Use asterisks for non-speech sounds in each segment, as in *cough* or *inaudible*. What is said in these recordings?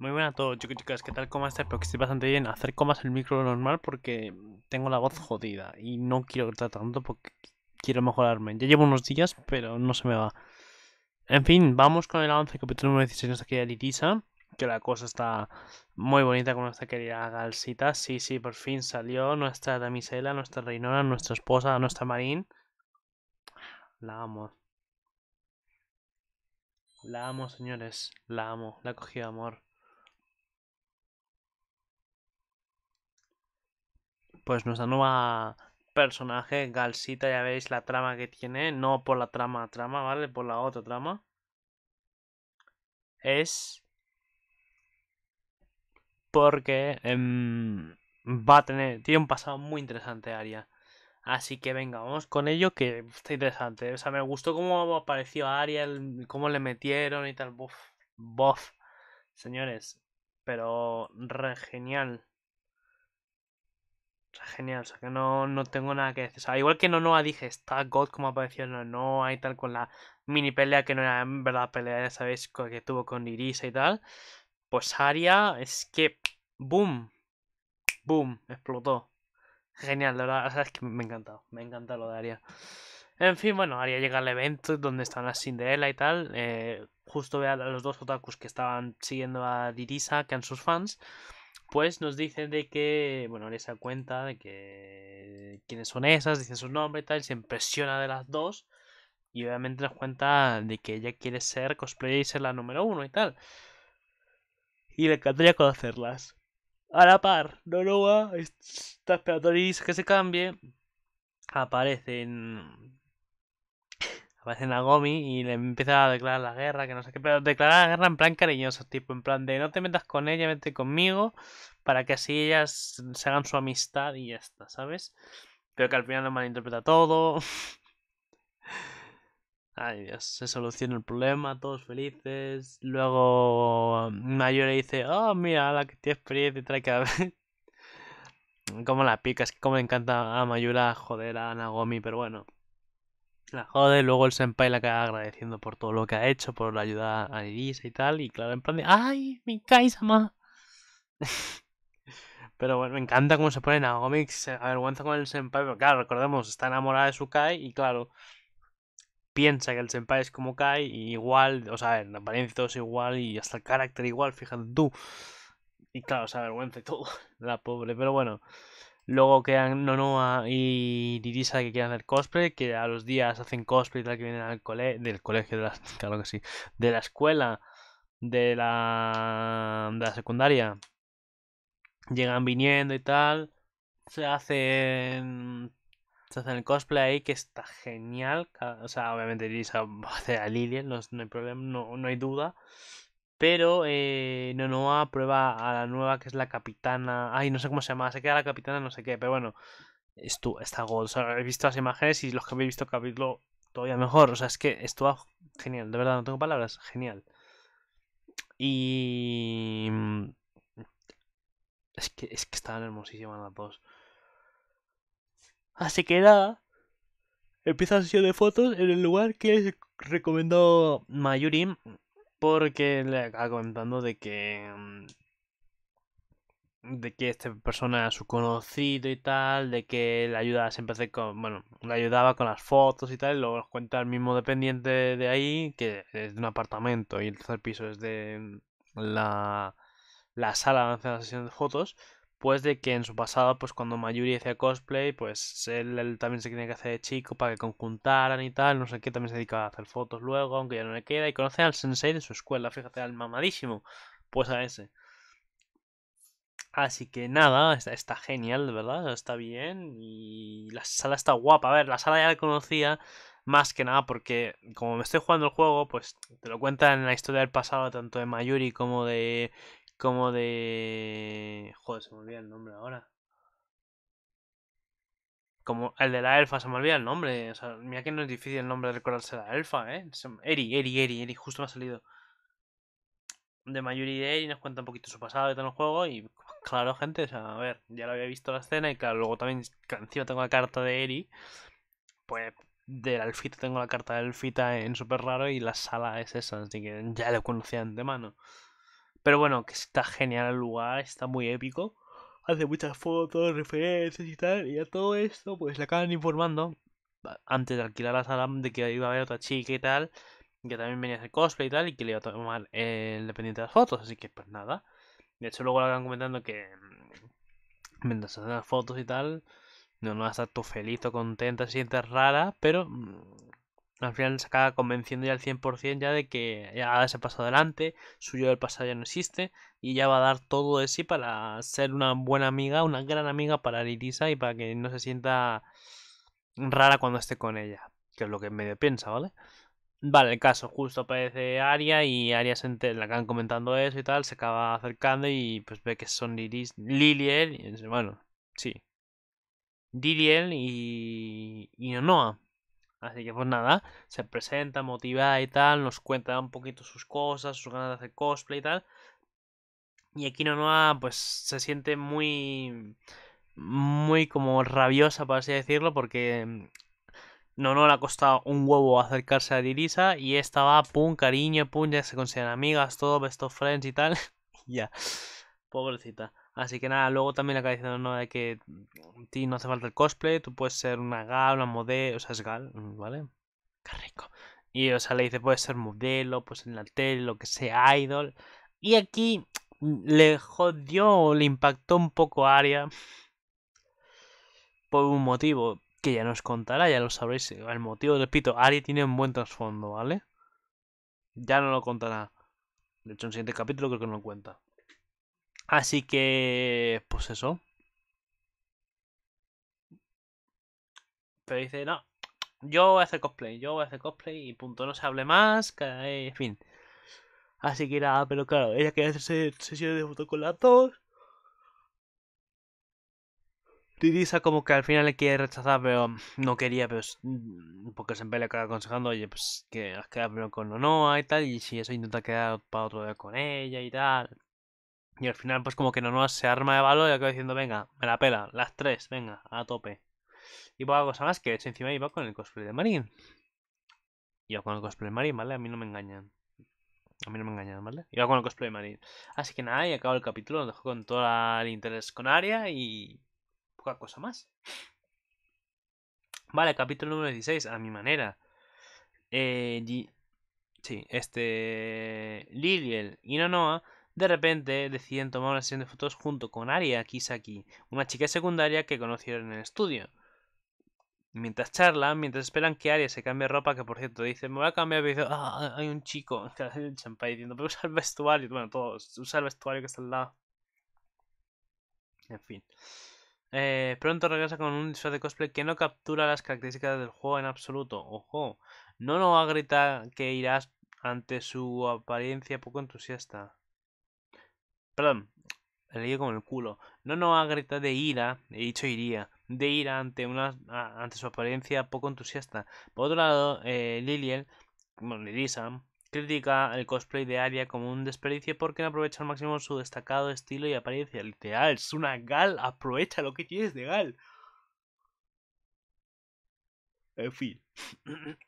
Muy buenas a todos chicos chicas, ¿qué tal? ¿Cómo estáis? Espero que estéis bastante bien. Hacer comas el micro normal porque tengo la voz jodida y no quiero gritar tanto porque quiero mejorarme. Ya llevo unos días, pero no se me va. En fin, vamos con el avance capítulo número 16 de nuestra querida Litisa. Que la cosa está muy bonita con nuestra querida Galsita. Sí, sí, por fin salió nuestra damisela, nuestra reinora, nuestra esposa, nuestra marín. La amo. La amo, señores. La amo. La he cogido amor. pues nuestra nueva personaje, Galsita, ya veis la trama que tiene, no por la trama trama, ¿vale? Por la otra trama. Es porque em, va a tener, tiene un pasado muy interesante Aria. Así que venga, vamos con ello que está interesante. O sea, me gustó cómo apareció Aria, cómo le metieron y tal. Bof, bof, señores, pero re genial genial, o sea que no, no tengo nada que decir. igual que no no dije, está God como apareció no no y tal, con la mini pelea que no era en verdad pelea, ya sabéis, que tuvo con Irisa y tal. Pues Aria es que, boom, boom, explotó. Genial, de verdad, es que me ha encantado, me ha encantado lo de Aria. En fin, bueno, Aria llega al evento donde están las Cinderella y tal. Eh, justo ve a los dos otakus que estaban siguiendo a Dirisa, que eran sus fans pues nos dicen de que, bueno, les da cuenta de que quiénes son esas, dicen su nombre y tal, se impresiona de las dos. Y obviamente nos cuenta de que ella quiere ser cosplayer y ser la número uno y tal. Y le encantaría conocerlas. A la par, Norua está esperando que se cambie. Aparecen aparece Nagomi y le empieza a declarar la guerra, que no sé qué, pero declarar la guerra en plan cariñoso, tipo, en plan de no te metas con ella, vete conmigo, para que así ellas se hagan su amistad y ya está, ¿sabes? Pero que al final lo malinterpreta todo. *laughs* Ay Dios, se soluciona el problema, todos felices. Luego mm, Mayura dice, oh mira, la que tiene experiencia y trae que ver. *laughs* como la pica, es que como le encanta a Mayura joder a Nagomi, pero bueno la jode, luego el senpai la acaba agradeciendo por todo lo que ha hecho, por la ayuda a Irisa y tal, y claro, en plan de ¡Ay, mi ¡Mi Kaisama! *laughs* pero bueno, me encanta cómo se pone a Gómez, se avergüenza con el senpai, pero claro, recordemos, está enamorada de su Kai y claro, piensa que el senpai es como Kai, y igual, o sea, en apariencia todo es igual y hasta el carácter igual, fíjate tú. Y claro, se avergüenza y todo, *laughs* la pobre, pero bueno. Luego quedan Nonoa y Dirisa que quieren hacer cosplay, que a los días hacen cosplay y tal, que vienen al cole del colegio, de la, *laughs* claro que sí, de la escuela, de la, secundaria. Llegan viniendo y tal, se hacen, se hacen el cosplay ahí, que está genial. O sea, obviamente Dirisa va a hacer a Lilian, no, hay problema, no, no hay duda. Pero eh, Nonoa prueba a la nueva que es la capitana. Ay, no sé cómo se llama. Se queda la capitana, no sé qué. Pero bueno, esto, está gold. he visto las imágenes y los que habéis visto capítulo todavía mejor. O sea, es que estuvo genial. De verdad, no tengo palabras. Genial. Y. Mm, es que, es que estaban hermosísimas las dos. Así que Empieza la sesión de fotos en el lugar que les recomendó Mayuri. Porque le acaba comentando de que. Mm, de que esta persona era su conocido y tal, de que le ayudaba siempre con. Bueno, le ayudaba con las fotos y tal, y luego cuenta el mismo dependiente de ahí, que es de un apartamento y el tercer piso es de mm, la, sala de hace la sesión de fotos. Pues de que en su pasado, pues cuando Mayuri hacía cosplay, pues él, también se tenía que hacer de chico para que conjuntaran y tal, no sé qué, también se dedicaba a hacer fotos luego, aunque ya no le queda, y conoce al sensei de su escuela, fíjate, al mamadísimo, pues a ese. Así que nada, está, genial, de verdad, está bien, y la sala está guapa, a ver, la sala ya la conocía, más que nada porque como me estoy jugando el juego, pues te lo cuentan en la historia del pasado, tanto de Mayuri como de como de se me olvida el nombre ahora. Como el de la elfa, se me olvida el nombre. mira que no es difícil el nombre de recordarse la elfa, ¿eh? Eri, Eri, Eri, Eri, justo me ha salido. De Mayuri de Eri nos cuenta un poquito su pasado y todo el juego. Y claro, gente, sea, a ver, ya lo había visto la escena. Y claro, luego también, encima tengo la carta de Eri. Pues del Alfita tengo la carta del Alfita en Super Raro y la sala es esa, así que ya lo conocía de mano. Pero bueno, que está genial el lugar, está muy épico. Hace muchas fotos, referencias y tal. Y a todo esto, pues le acaban informando, antes de alquilar la sala, de que iba a haber otra chica y tal. Que también venía a hacer cosplay y tal. Y que le iba a tomar el dependiente de las fotos. Así que pues nada. De hecho, luego le acaban comentando que mm, mientras hacen las fotos y tal, no, no vas a estar tú feliz o contenta, sientes rara, pero mm, al final se acaba convenciendo ya al 100% ya de que ya se ese paso adelante, suyo del pasado ya no existe y ya va a dar todo de sí para ser una buena amiga, una gran amiga para Lirisa y para que no se sienta rara cuando esté con ella, que es lo que medio piensa, ¿vale? Vale, el caso, justo aparece Aria y Aria se entera, la acaban comentando eso y tal, se acaba acercando y pues ve que son Liris, Liliel, y, bueno, sí. Liliel y, y Así que pues nada, se presenta motivada y tal, nos cuenta un poquito sus cosas, sus ganas de hacer cosplay y tal. Y aquí Nonoa pues se siente muy muy como rabiosa, por así decirlo, porque no, mm, no le ha costado un huevo acercarse a Dirisa y esta va, pum, cariño, pum, ya se consideran amigas, todo, best of friends y tal. *laughs* ya, pobrecita. Así que nada, luego también le acaba diciendo, no, de que a mm, ti no hace falta el cosplay, tú puedes ser una gal, una modelo, o sea, es gal, mm, ¿vale? Qué rico. Y, o sea, le dice, puedes ser modelo, pues en la tele, lo que sea, idol. Y aquí mm, le jodió le impactó un poco a Aria por un motivo que ya nos contará, ya lo sabréis. Eh, el motivo, repito, Aria tiene un buen trasfondo, ¿vale? Ya no lo contará. De hecho, en el siguiente capítulo creo que no lo cuenta. Así que, pues eso. Pero dice, no, yo voy a hacer cosplay, yo voy a hacer cosplay y punto, no se hable más, en fin. Así que nada, pero claro, ella quiere hacerse sesiones de fotos con las dos. Tirisa como que al final le quiere rechazar, pero no quería, pero pues, mm, porque siempre le acaba aconsejando, oye, pues que has quedado primero con Nonoa y tal, y si eso intenta quedar para otro día con ella y tal. Y al final, pues como que no, se arma de valor y acaba diciendo, venga, me la pela, las tres, venga, a tope. Y poca cosa más que de hecho encima iba con el cosplay de Marín. Iba con el cosplay de Marín, ¿vale? A mí no me engañan. A mí no me engañan, ¿vale? Iba con el cosplay de Marín. Así que nada, y acabo el capítulo, lo dejo con todo el interés con Aria y poca cosa más. Vale, capítulo número 16, a mi manera. Eh, sí, este. Liliel y Nonoa de repente deciden tomar una sesión de fotos junto con Aria Kisaki, una chica secundaria que conocieron en el estudio. Mientras charlan, mientras esperan que Aria se cambie ropa, que por cierto dice, me voy a cambiar, pero dice, ah, ah, ah, hay un chico, *laughs* el champán diciendo, pero usa el vestuario, bueno, todos, usa el vestuario que está al lado. En fin. Eh, pronto regresa con un disfraz de cosplay que no captura las características del juego en absoluto. Ojo, no lo va a gritar que irás ante su apariencia poco entusiasta. Perdón, leí con el culo. No no, ha grita de ira, he dicho iría, de ira ante, una, ante su apariencia poco entusiasta. Por otro lado, eh, Lilian, bueno, Lilisa, critica el cosplay de Aria como un desperdicio porque no aprovecha al máximo su destacado estilo y apariencia. Literal, es una gal, aprovecha lo que tienes de gal. En fin. *clears throat*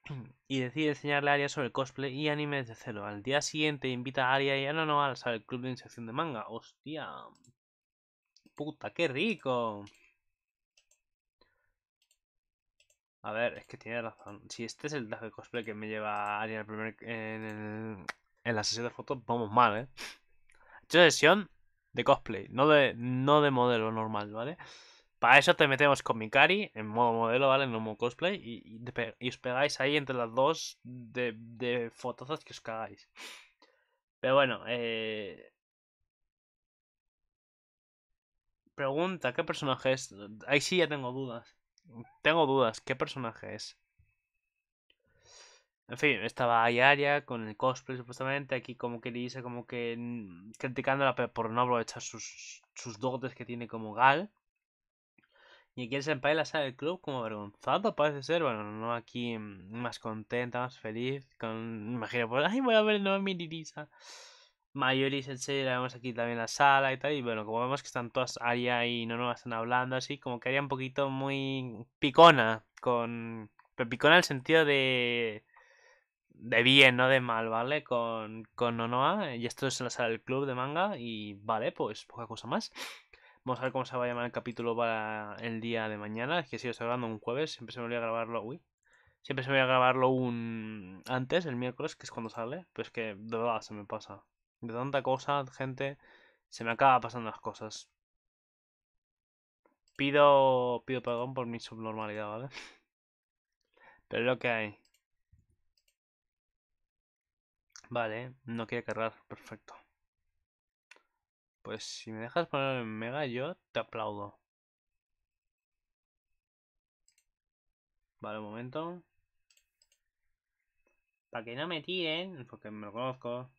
y decide enseñarle a Aria sobre cosplay y animes de cero Al día siguiente invita a Aria y a Nonoals al club de inserción de manga. ¡Hostia! ¡Puta, qué rico! A ver, es que tiene razón. Si este es el traje de cosplay que me lleva Aria en, el primer, en, la sesión de fotos, vamos mal, ¿eh? He hecho sesión de cosplay, no de, no de modelo normal, ¿vale? vale para eso te metemos con Mikari en modo modelo, ¿vale? En un modo cosplay. Y, os pegáis ahí entre las dos de, de que os cagáis. Pero bueno, eh... Pregunta, ¿qué personaje es? Ahí sí ya tengo dudas. Tengo dudas, ¿qué personaje es? En fin, estaba Ayaria con el cosplay supuestamente, aquí como que dice, como que criticándola por no aprovechar sus, sus dotes que tiene como Gal. Y aquí el senpai la sala del club como avergonzado, parece ser. Bueno, no aquí más contenta, más feliz. Con, imagino, pues, ay, voy a ver no mi Lirisa. Mayori Sensei la vemos aquí también en la sala y tal. Y bueno, como vemos que están todas Aria y no están hablando así, como que haría un poquito muy picona. Con. Pero picona en el sentido de. De bien, no de mal, ¿vale? Con, con Nonoa. Y esto es en la sala del club de manga. Y vale, pues poca cosa más. Vamos a ver cómo se va a llamar el capítulo para el día de mañana. Es que si lo estoy un jueves, siempre se me olvida grabarlo. Uy. Siempre se me a grabarlo un antes, el miércoles, que es cuando sale. Pero es que de verdad se me pasa. De tanta cosa, gente, se me acaba pasando las cosas. Pido, pido perdón por mi subnormalidad, ¿vale? *laughs* Pero lo que hay. Vale, no quiere cargar, perfecto. Pues si me dejas poner en Mega, yo te aplaudo. Vale, un momento. Para que no me tiren, porque me lo conozco.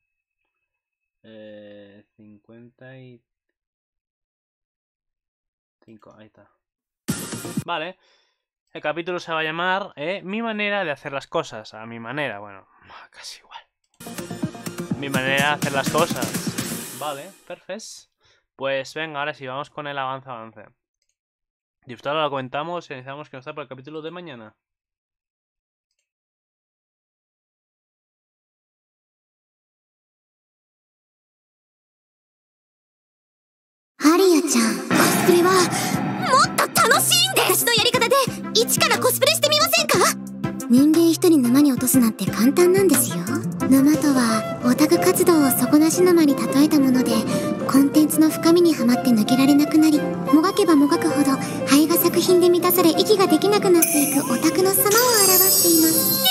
Eh, 55, ahí está. Vale. El capítulo se va a llamar eh, Mi manera de hacer las cosas. A mi manera, bueno, *laughs* casi igual. Mi manera de hacer las cosas. Vale, perfecto. Pues venga, ahora sí, vamos con el avance avance. Disfrutarlo, lo comentamos y necesitamos que nos está para el capítulo de mañana. Aria-chan, cosplay ah, de motto tanoshiin desu! 私のやり方で一からコスプレしてみませんか人間一人沼に落とすなんて簡単なんですよ沼とはオタク活動を底なし沼に例えたものでコンテンツの深みにはまって抜けられなくなりもがけばもがくほど肺が作品で満たされ息ができなくなっていくオタクの様を表しています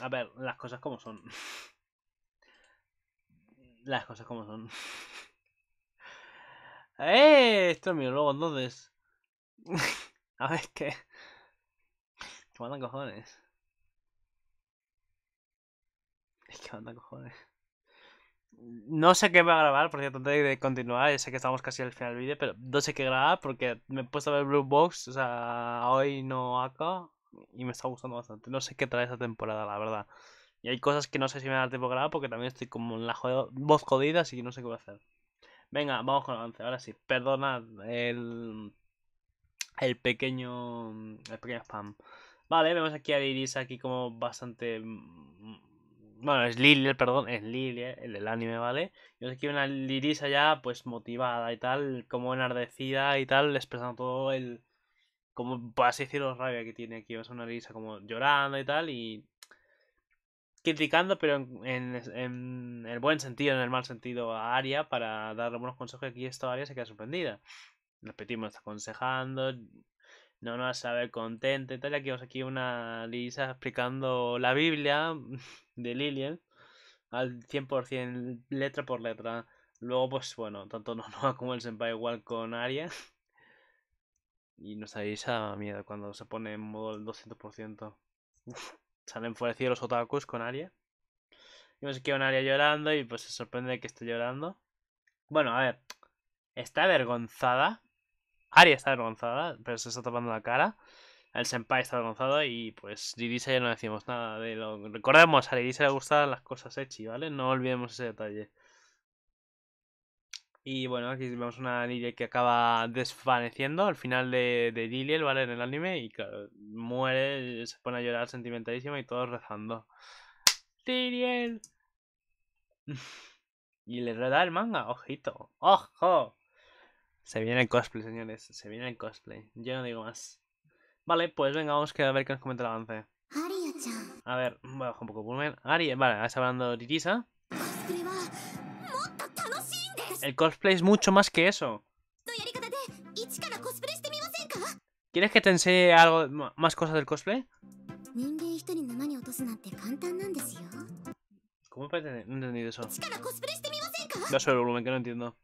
A v e las cosas como son. *laughs* Las cosas como son. *laughs* ¡Eh! Esto es mío, luego entonces. *laughs* a ver qué. ¿Qué mandan cojones? Es que mandan cojones. No sé qué va a grabar, por cierto, antes de continuar, ya sé que estamos casi al final del vídeo, pero no sé qué grabar porque me he puesto a ver Blue Box, o sea, hoy no acá y me está gustando bastante. No sé qué trae esta temporada, la verdad. Y hay cosas que no sé si me da tiempo grabar porque también estoy como en la voz jodida, así que no sé qué voy a hacer. Venga, vamos con el avance, ahora sí. Perdonad el, el pequeño el pequeño spam. Vale, vemos aquí a Lirisa aquí como bastante... Mm, bueno, es Lilia, perdón, es Lilia, eh, el del anime, ¿vale? Y vemos aquí una Lirisa ya pues motivada y tal, como enardecida y tal, expresando todo el... Como, por así decirlo, rabia que tiene aquí. a una Lirisa como llorando y tal, y criticando, pero en, el buen sentido, en el mal sentido, a Aria para darle buenos consejos. Aquí esto Aria se queda sorprendida. Repetimos, pedimos aconsejando, no nos va a saber contenta y tal. Aquí vamos aquí una Lisa explicando la Biblia *laughs* de Lilian al 100% letra por letra. Luego, pues bueno, tanto *laughs* no como el Senpai igual con Aria. Y nos a miedo cuando se pone en modo el 200% se han enfurecido los otakus con Aria. Y aquí que un Aria llorando y pues se sorprende que esté llorando. Bueno, a ver. Está avergonzada. Aria está avergonzada, pero se está tapando la cara. El senpai está avergonzado y pues Lidia ya no decimos nada de lo... Recordemos, a Lidia le gustan las cosas hechas, ¿vale? No olvidemos ese detalle. Y bueno, aquí vemos una Lilith que acaba desvaneciendo al final de, de ¿vale? En el anime. Y claro, muere, se pone a llorar sentimentalísima y todos rezando. Diliel *laughs* y le reda el manga, ojito. ¡Ojo! Se viene el cosplay, señores. Se viene el cosplay. Yo no digo más. Vale, pues venga, vamos a ver qué nos comenta el avance. A ver, voy a bajar un poco el volumen. vale, está hablando de Ririsa el cosplay es mucho más que eso. ¿Quieres que te enseñe algo más cosas del cosplay? ¿Cómo No he entendido eso. No sé el volumen, que no entiendo.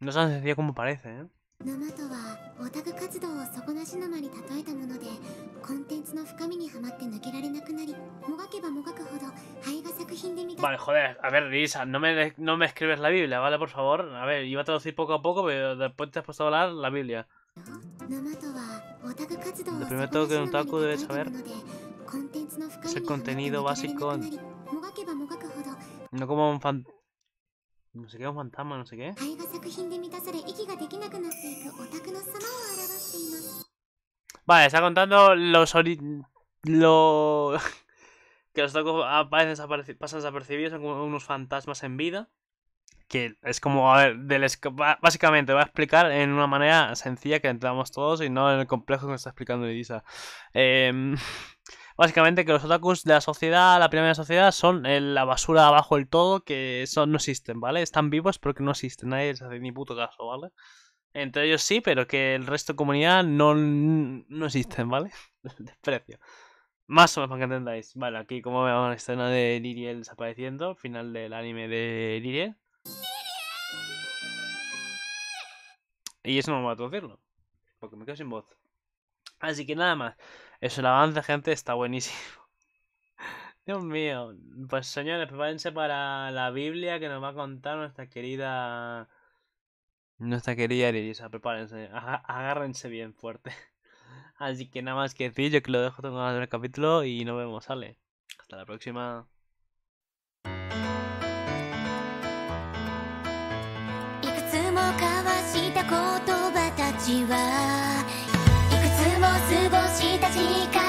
No se tan sencillo como parece, ¿eh? 沼とはオタク活動を底なし沼に例えたものでコンテンツの深みにはまって抜けられなくなりもがけばもがくほど肺が作品で見た Vale, joder, a ver, Lisa, no me, no me escribes la Biblia, ¿vale? Por favor, a ver, iba a traducir poco a poco, pero después te has puesto a hablar la Biblia. Lo primero tengo que un otaku debe saber es el contenido básico. No como un fan no sé qué, un fantasma, no sé qué. Vale, está contando los ori... Lo... *laughs* que los tocos pasan desapercibidos, son como unos fantasmas en vida. Que es como, a ver, del básicamente va a explicar en una manera sencilla que entramos todos y no en el complejo que nos está explicando Elisa. Eh básicamente que los otakus de la sociedad, la primera sociedad, son la basura abajo del todo, que son, no existen, ¿vale? Están vivos pero que no existen, nadie les hace ni puto caso, ¿vale? Entre ellos sí, pero que el resto de comunidad no, no existen, ¿vale? *laughs* Desprecio. Más o menos para que entendáis. Vale, aquí como veo la escena de Liriel desapareciendo, final del anime de Liriel. Y eso no me va a traducirlo. Porque me quedo sin voz. Así que nada más. Eso, el avance, gente, está buenísimo. *laughs* Dios mío. Pues señores, prepárense para la Biblia que nos va a contar nuestra querida. Nuestra querida Elisa, ah, prepárense, agárrense bien fuerte. *laughs* Así que nada más que decir, yo que lo dejo todo el capítulo y nos vemos, sale. Hasta la próxima próxima. 時